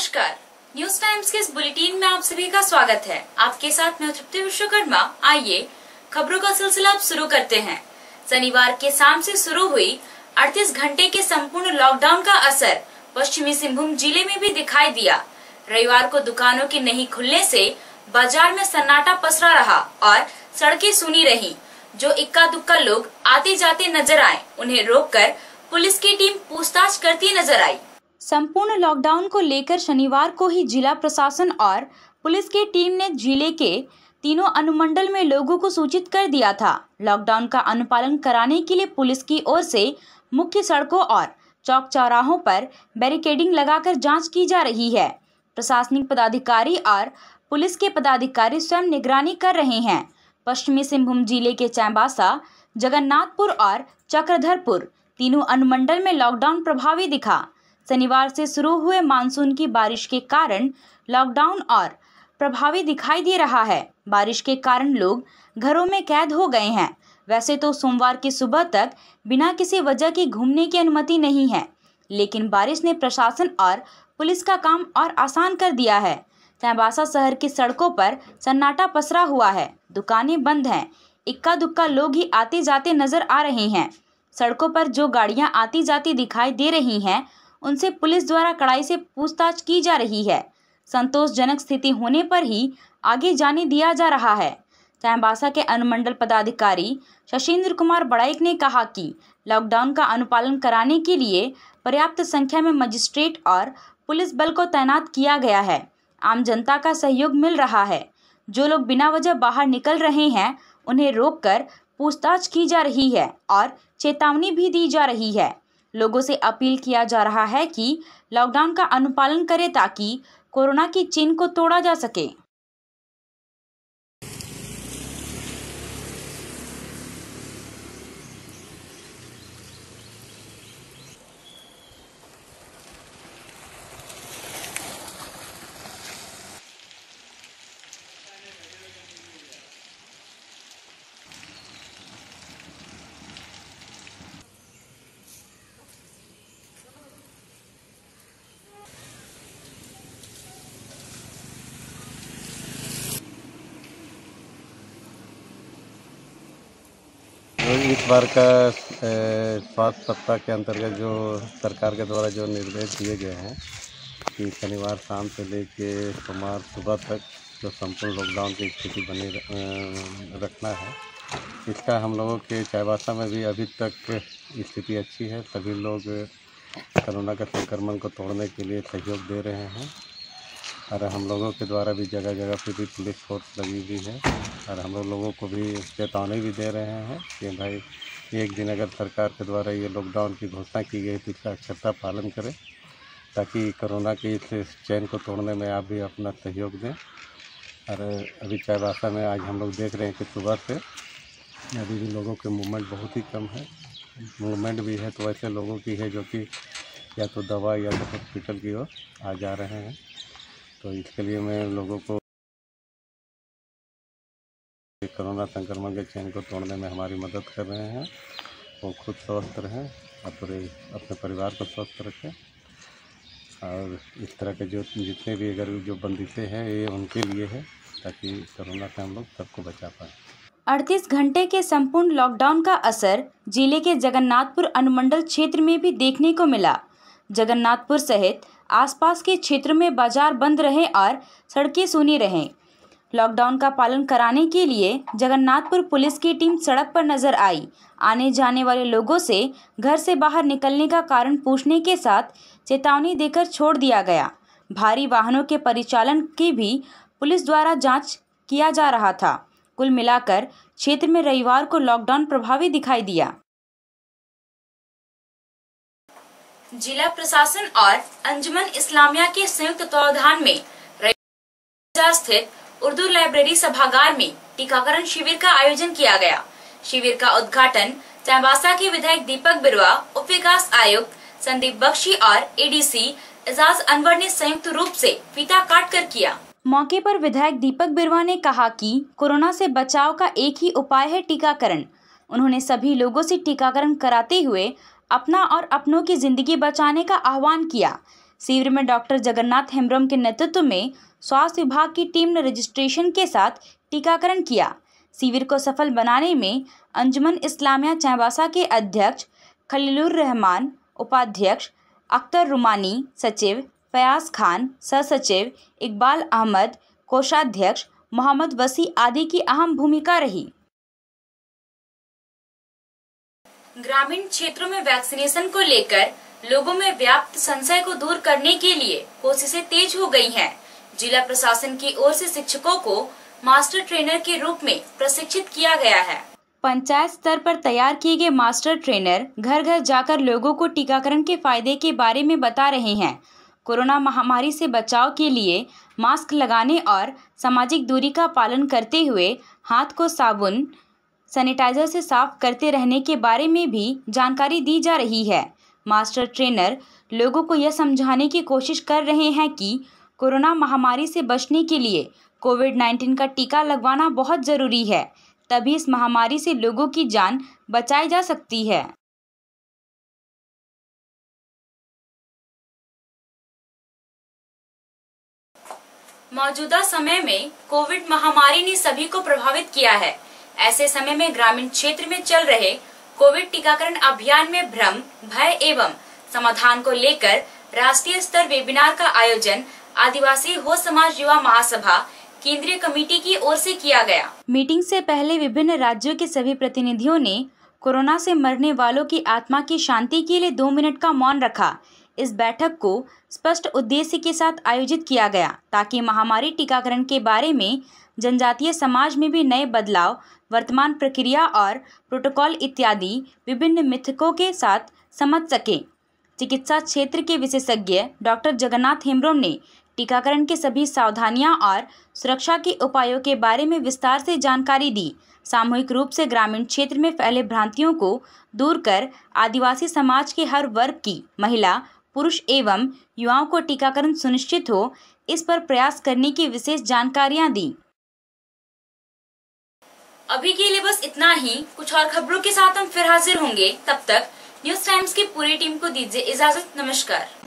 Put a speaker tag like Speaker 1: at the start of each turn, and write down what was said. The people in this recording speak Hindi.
Speaker 1: नमस्कार न्यूज टाइम्स के इस बुलेटिन में आप सभी का स्वागत है आपके साथ मैं तृप्ति विश्वकर्मा आइए खबरों का सिलसिला अब शुरू करते हैं शनिवार के शाम से शुरू हुई 38 घंटे के संपूर्ण लॉकडाउन का असर पश्चिमी सिंहभूम जिले में भी दिखाई दिया रविवार को दुकानों के नहीं खुलने से बाजार में सन्नाटा पसरा रहा और सड़कें सुनी रही जो इक्का दुक्का लोग आते जाते नजर आए उन्हें रोक पुलिस की टीम पूछताछ करती नजर आई संपूर्ण लॉकडाउन को लेकर शनिवार को ही जिला प्रशासन और पुलिस की टीम ने जिले के तीनों अनुमंडल में लोगों को सूचित कर दिया था लॉकडाउन का अनुपालन कराने के लिए पुलिस की ओर से मुख्य सड़कों और चौक चौराहों पर बैरिकेडिंग लगाकर जांच की जा रही है प्रशासनिक पदाधिकारी और पुलिस के पदाधिकारी स्वयं निगरानी कर रहे हैं पश्चिमी सिंहभूम जिले के चैम्बासा जगन्नाथपुर और चक्रधरपुर तीनों अनुमंडल में लॉकडाउन प्रभावी दिखा शनिवार से शुरू हुए मानसून की बारिश के कारण लॉकडाउन और प्रभावी दिखाई दे रहा है बारिश के कारण लोग घरों में कैद हो गए हैं वैसे तो सोमवार की सुबह तक बिना किसी वजह के घूमने की अनुमति नहीं है लेकिन बारिश ने प्रशासन और पुलिस का काम और आसान कर दिया है तैबासा शहर की सड़कों पर सन्नाटा पसरा हुआ है दुकानें बंद हैं इक्का दुक्का लोग ही आते जाते नजर आ रहे हैं सड़कों पर जो गाड़ियां आती जाती दिखाई दे रही हैं उनसे पुलिस द्वारा कड़ाई से पूछताछ की जा रही है संतोषजनक स्थिति होने पर ही आगे जाने दिया जा रहा है चाहबासा के अनुमंडल पदाधिकारी शशिन्द्र कुमार बड़ाइक ने कहा कि लॉकडाउन का अनुपालन कराने के लिए पर्याप्त संख्या में मजिस्ट्रेट और पुलिस बल को तैनात किया गया है आम जनता का सहयोग मिल रहा है जो लोग बिना वजह बाहर निकल रहे हैं उन्हें रोककर पूछताछ की जा रही है और चेतावनी भी दी जा रही है लोगों से अपील किया जा रहा है कि लॉकडाउन का अनुपालन करें ताकि कोरोना की चेन को तोड़ा जा सके
Speaker 2: इस बार का स्वास्थ्य सप्ताह के अंतर्गत जो सरकार के द्वारा जो निर्देश दिए गए हैं कि शनिवार शाम से लेके सोमवार सुबह तक जो संपूर्ण लॉकडाउन की स्थिति बनी रखना है इसका हम लोगों के चाईबासा में भी अभी तक स्थिति अच्छी है सभी लोग कोरोना के संक्रमण को तोड़ने के लिए सहयोग दे रहे हैं और हम लोगों के द्वारा भी जगह जगह पे भी पुलिस फोर्स लगी हुई है और हम लोगों को भी चेतावनी भी दे रहे हैं कि भाई एक दिन अगर सरकार के द्वारा ये लॉकडाउन की घोषणा की गई तो इसका अक्षरता पालन करें ताकि कोरोना के इस चैन को तोड़ने में आप भी अपना सहयोग दें और अभी चाईबासा में आज हम लोग देख रहे हैं कि सुबह से अभी भी लोगों के मूवमेंट बहुत ही कम है मूवमेंट भी है तो वैसे लोगों की है जो कि या तो दवा या तो हॉस्पिटल की ओर आ जा रहे हैं तो इसके लिए मैं लोगों को कोरोना संक्रमण के चैन को तोड़ने में हमारी मदद कर रहे हैं वो खुद स्वस्थ रहें अपने अपने परिवार को स्वस्थ रखें और इस तरह के जो जितने भी अगर जो बंदिशें हैं ये उनके लिए है ताकि कोरोना से हम लोग सबको बचा पाए
Speaker 1: अड़तीस घंटे के संपूर्ण लॉकडाउन का असर जिले के जगन्नाथपुर अनुमंडल क्षेत्र में भी देखने को मिला जगन्नाथपुर सहित आसपास के क्षेत्र में बाजार बंद रहें और सड़कें सूनी रहें लॉकडाउन का पालन कराने के लिए जगन्नाथपुर पुलिस की टीम सड़क पर नजर आई आने जाने वाले लोगों से घर से बाहर निकलने का कारण पूछने के साथ चेतावनी देकर छोड़ दिया गया भारी वाहनों के परिचालन की भी पुलिस द्वारा जांच किया जा रहा था कुल मिलाकर क्षेत्र में रविवार को लॉकडाउन प्रभावी दिखाई दिया जिला प्रशासन और अंजुमन इस्लामिया के संयुक्त तत्वावधान में स्थित उर्दू लाइब्रेरी सभागार में टीकाकरण शिविर का आयोजन किया गया शिविर का उद्घाटन चाईबासा के विधायक दीपक बिरवा उप विकास आयुक्त संदीप बख्शी और एडीसी एजाज अनवर ने संयुक्त रूप से फीता काट कर किया मौके पर विधायक दीपक बिरवा ने कहा कि कोरोना से बचाव का एक ही उपाय है टीकाकरण उन्होंने सभी लोगों से टीकाकरण कराते हुए अपना और अपनों की जिंदगी बचाने का आह्वान किया शिविर में डॉक्टर जगन्नाथ हेम्ब्रम के नेतृत्व में स्वास्थ्य विभाग की टीम ने रजिस्ट्रेशन के साथ टीकाकरण किया शिविर को सफल बनाने में अंजुमन इस्लामिया चैबासा के अध्यक्ष खलीलुर रहमान उपाध्यक्ष अख्तर रुमानी सचिव फयाज खान सचिव इकबाल अहमद कोषाध्यक्ष मोहम्मद वसी आदि की अहम भूमिका रही ग्रामीण क्षेत्रों में वैक्सीनेशन को लेकर लोगों में व्याप्त संशय को दूर करने के लिए कोशिशें तेज हो गई हैं। जिला प्रशासन की ओर से शिक्षकों को मास्टर ट्रेनर के रूप में प्रशिक्षित किया गया है पंचायत स्तर पर तैयार किए गए मास्टर ट्रेनर घर घर जाकर लोगों को टीकाकरण के फायदे के बारे में बता रहे हैं कोरोना महामारी से बचाव के लिए मास्क लगाने और सामाजिक दूरी का पालन करते हुए हाथ को साबुन सैनिटाइजर से साफ करते रहने के बारे में भी जानकारी दी जा रही है मास्टर ट्रेनर लोगों को यह समझाने की कोशिश कर रहे हैं कि कोरोना महामारी से बचने के लिए कोविड नाइन्टीन का टीका लगवाना बहुत ज़रूरी है तभी इस महामारी से लोगों की जान बचाई जा सकती है मौजूदा समय में कोविड महामारी ने सभी को प्रभावित किया है ऐसे समय में ग्रामीण क्षेत्र में चल रहे कोविड टीकाकरण अभियान में भ्रम भय एवं समाधान को लेकर राष्ट्रीय स्तर वेबिनार का आयोजन आदिवासी हो समाज युवा महासभा केंद्रीय कमेटी की ओर से किया गया मीटिंग से पहले विभिन्न राज्यों के सभी प्रतिनिधियों ने कोरोना से मरने वालों की आत्मा की शांति के लिए दो मिनट का मौन रखा इस बैठक को स्पष्ट उद्देश्य के साथ आयोजित किया गया ताकि महामारी टीकाकरण के बारे में जनजातीय समाज में भी नए बदलाव वर्तमान प्रक्रिया और प्रोटोकॉल इत्यादि विभिन्न मिथकों के साथ समझ सकें चिकित्सा क्षेत्र के विशेषज्ञ डॉक्टर जगन्नाथ हेम्ब्रोम ने टीकाकरण के सभी सावधानियां और सुरक्षा के उपायों के बारे में विस्तार से जानकारी दी सामूहिक रूप से ग्रामीण क्षेत्र में फैले भ्रांतियों को दूर कर आदिवासी समाज के हर वर्ग की महिला पुरुष एवं युवाओं को टीकाकरण सुनिश्चित हो इस पर प्रयास करने की विशेष जानकारियां दी अभी के लिए बस इतना ही कुछ और खबरों के साथ हम फिर हाजिर होंगे तब तक न्यूज टाइम्स की पूरी टीम को दीजिए इजाजत नमस्कार